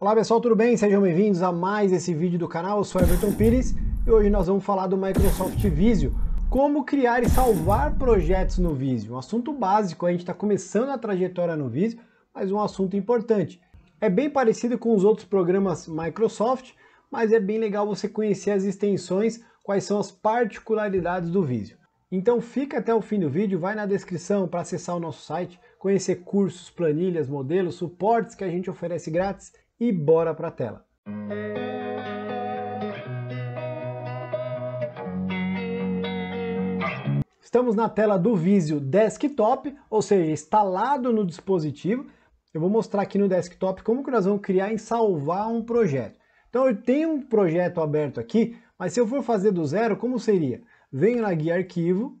Olá pessoal, tudo bem? Sejam bem-vindos a mais esse vídeo do canal, eu sou Everton Pires e hoje nós vamos falar do Microsoft Visio, como criar e salvar projetos no Visio, um assunto básico, a gente está começando a trajetória no Visio, mas um assunto importante. É bem parecido com os outros programas Microsoft, mas é bem legal você conhecer as extensões, quais são as particularidades do Visio. Então fica até o fim do vídeo, vai na descrição para acessar o nosso site, conhecer cursos, planilhas, modelos, suportes que a gente oferece grátis e bora para a tela. Estamos na tela do Visio Desktop, ou seja, instalado no dispositivo. Eu vou mostrar aqui no desktop como que nós vamos criar e salvar um projeto. Então eu tenho um projeto aberto aqui, mas se eu for fazer do zero, como seria? Venho na guia arquivo,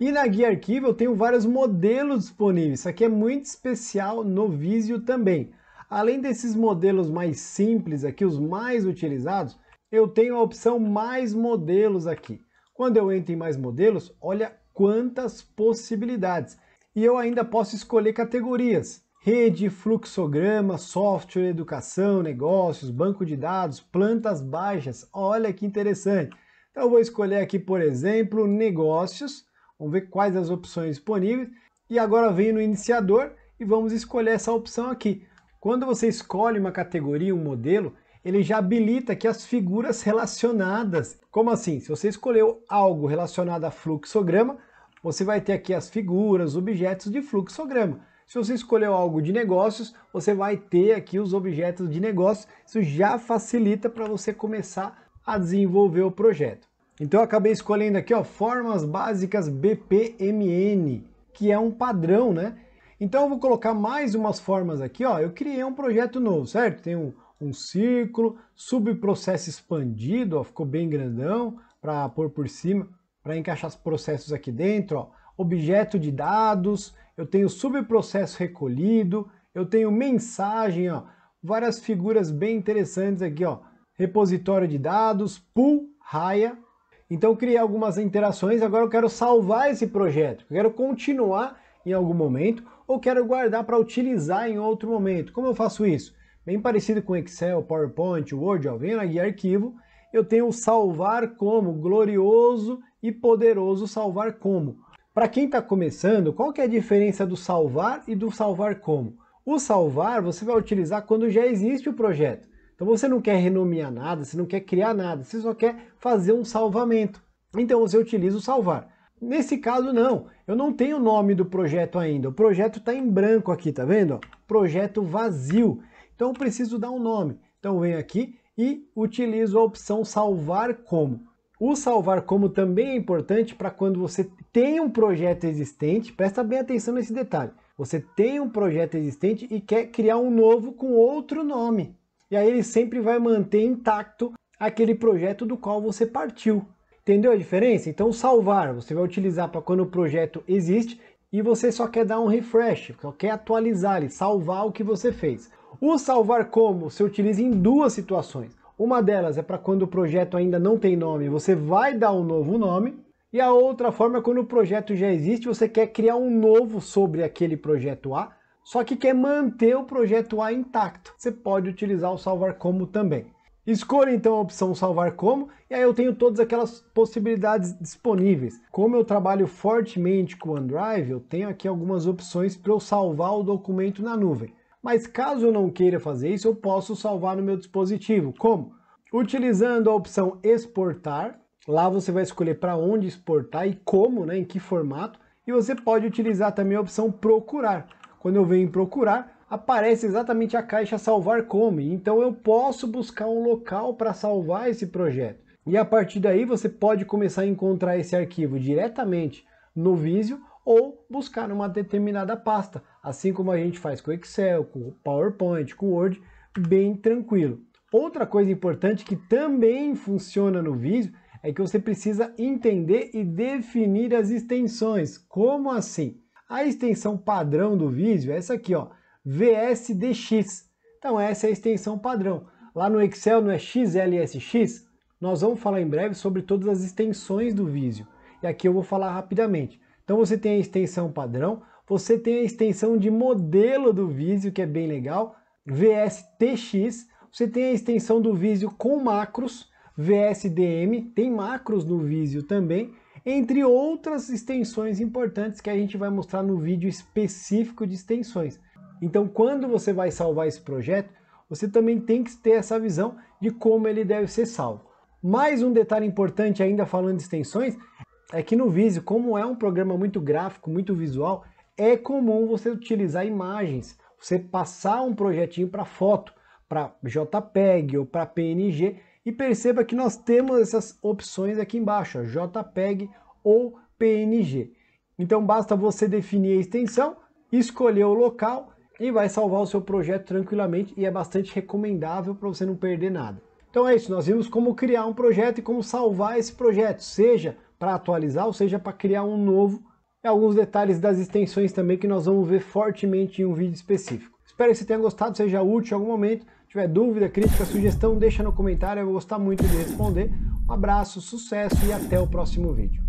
e na guia arquivo eu tenho vários modelos disponíveis. Isso aqui é muito especial no Visio também. Além desses modelos mais simples aqui, os mais utilizados, eu tenho a opção mais modelos aqui. Quando eu entro em mais modelos, olha quantas possibilidades. E eu ainda posso escolher categorias. Rede, fluxograma, software, educação, negócios, banco de dados, plantas baixas. Olha que interessante. Então eu vou escolher aqui, por exemplo, negócios. Vamos ver quais as opções disponíveis. E agora venho no iniciador e vamos escolher essa opção aqui. Quando você escolhe uma categoria, um modelo, ele já habilita que as figuras relacionadas, como assim? Se você escolheu algo relacionado a fluxograma, você vai ter aqui as figuras, objetos de fluxograma. Se você escolheu algo de negócios, você vai ter aqui os objetos de negócios. Isso já facilita para você começar a desenvolver o projeto. Então eu acabei escolhendo aqui ó, formas básicas BPMN, que é um padrão, né? Então eu vou colocar mais umas formas aqui, ó. Eu criei um projeto novo, certo? Tem um, um círculo, subprocesso expandido, ó, ficou bem grandão para pôr por cima, para encaixar os processos aqui dentro, ó. Objeto de dados, eu tenho subprocesso recolhido, eu tenho mensagem, ó. Várias figuras bem interessantes aqui, ó. Repositório de dados, pool, raia. Então criei algumas interações, agora eu quero salvar esse projeto, eu quero continuar em algum momento ou quero guardar para utilizar em outro momento. Como eu faço isso? Bem parecido com Excel, PowerPoint, Word, eu venho na guia arquivo, eu tenho salvar como, glorioso e poderoso salvar como. Para quem está começando, qual que é a diferença do salvar e do salvar como? O salvar você vai utilizar quando já existe o projeto. Então você não quer renomear nada, você não quer criar nada, você só quer fazer um salvamento. Então você utiliza o salvar. Nesse caso, não. Eu não tenho o nome do projeto ainda. O projeto está em branco aqui, tá vendo? Projeto vazio. Então, eu preciso dar um nome. Então, venho aqui e utilizo a opção salvar como. O salvar como também é importante para quando você tem um projeto existente, presta bem atenção nesse detalhe. Você tem um projeto existente e quer criar um novo com outro nome. E aí ele sempre vai manter intacto aquele projeto do qual você partiu. Entendeu a diferença? Então salvar, você vai utilizar para quando o projeto existe e você só quer dar um refresh, só quer atualizar e salvar o que você fez. O salvar como se utiliza em duas situações. Uma delas é para quando o projeto ainda não tem nome, você vai dar um novo nome. E a outra forma é quando o projeto já existe, você quer criar um novo sobre aquele projeto A, só que quer manter o projeto A intacto. Você pode utilizar o salvar como também. Escolha então a opção salvar como, e aí eu tenho todas aquelas possibilidades disponíveis. Como eu trabalho fortemente com o OneDrive, eu tenho aqui algumas opções para eu salvar o documento na nuvem. Mas caso eu não queira fazer isso, eu posso salvar no meu dispositivo. Como? Utilizando a opção exportar, lá você vai escolher para onde exportar e como, né, em que formato, e você pode utilizar também a opção procurar. Quando eu venho em procurar, aparece exatamente a caixa salvar como, então eu posso buscar um local para salvar esse projeto. E a partir daí você pode começar a encontrar esse arquivo diretamente no Visio ou buscar uma determinada pasta, assim como a gente faz com Excel, com PowerPoint, com Word, bem tranquilo. Outra coisa importante que também funciona no Visio é que você precisa entender e definir as extensões. Como assim? A extensão padrão do Visio é essa aqui, ó, VSDX. Então essa é a extensão padrão. Lá no Excel não é XLSX? Nós vamos falar em breve sobre todas as extensões do Visio. E aqui eu vou falar rapidamente. Então você tem a extensão padrão, você tem a extensão de modelo do Visio, que é bem legal, VSTX, você tem a extensão do Visio com macros, VSDM, tem macros no Visio também, entre outras extensões importantes que a gente vai mostrar no vídeo específico de extensões. Então, quando você vai salvar esse projeto, você também tem que ter essa visão de como ele deve ser salvo. Mais um detalhe importante ainda falando de extensões, é que no Visio, como é um programa muito gráfico, muito visual, é comum você utilizar imagens, você passar um projetinho para foto, para JPEG ou para PNG, e perceba que nós temos essas opções aqui embaixo, ó, JPEG ou PNG. Então basta você definir a extensão, escolher o local e vai salvar o seu projeto tranquilamente e é bastante recomendável para você não perder nada. Então é isso, nós vimos como criar um projeto e como salvar esse projeto, seja para atualizar ou seja para criar um novo. E alguns detalhes das extensões também que nós vamos ver fortemente em um vídeo específico. Espero que você tenha gostado, seja útil em algum momento. Se tiver dúvida, crítica, sugestão, deixa no comentário, eu vou gostar muito de responder. Um abraço, sucesso e até o próximo vídeo.